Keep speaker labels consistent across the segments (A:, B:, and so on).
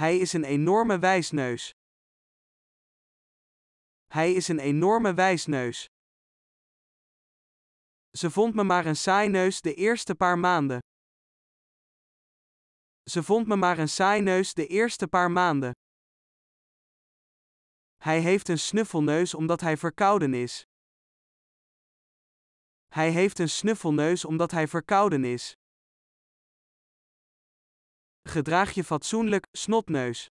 A: Hij is een enorme wijsneus. Hij is een enorme wijsneus. Ze vond me maar een saai neus de eerste paar maanden. Ze vond me maar een saai neus de eerste paar maanden. Hij heeft een snuffelneus omdat hij verkouden is. Hij heeft een snuffelneus omdat hij verkouden is. Gedraag je fatsoenlijk, snotneus.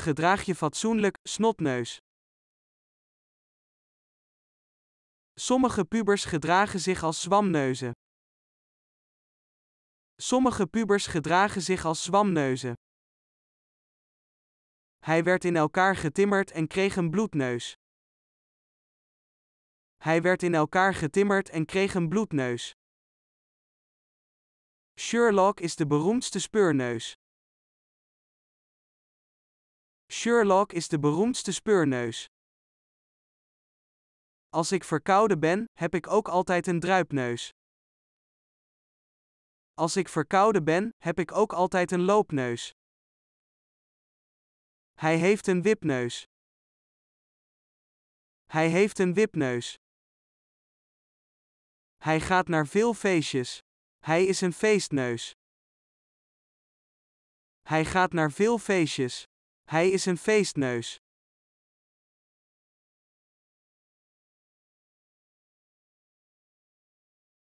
A: Gedraag je fatsoenlijk, snotneus. Sommige pubers gedragen zich als zwamneuzen. Sommige pubers gedragen zich als zwamneuzen. Hij werd in elkaar getimmerd en kreeg een bloedneus. Hij werd in elkaar getimmerd en kreeg een bloedneus. Sherlock is de beroemdste speurneus. Sherlock is de beroemdste speurneus. Als ik verkouden ben, heb ik ook altijd een druipneus. Als ik verkouden ben, heb ik ook altijd een loopneus. Hij heeft een wipneus. Hij heeft een wipneus. Hij gaat naar veel feestjes. Hij is een feestneus. Hij gaat naar veel feestjes. Hij is een feestneus.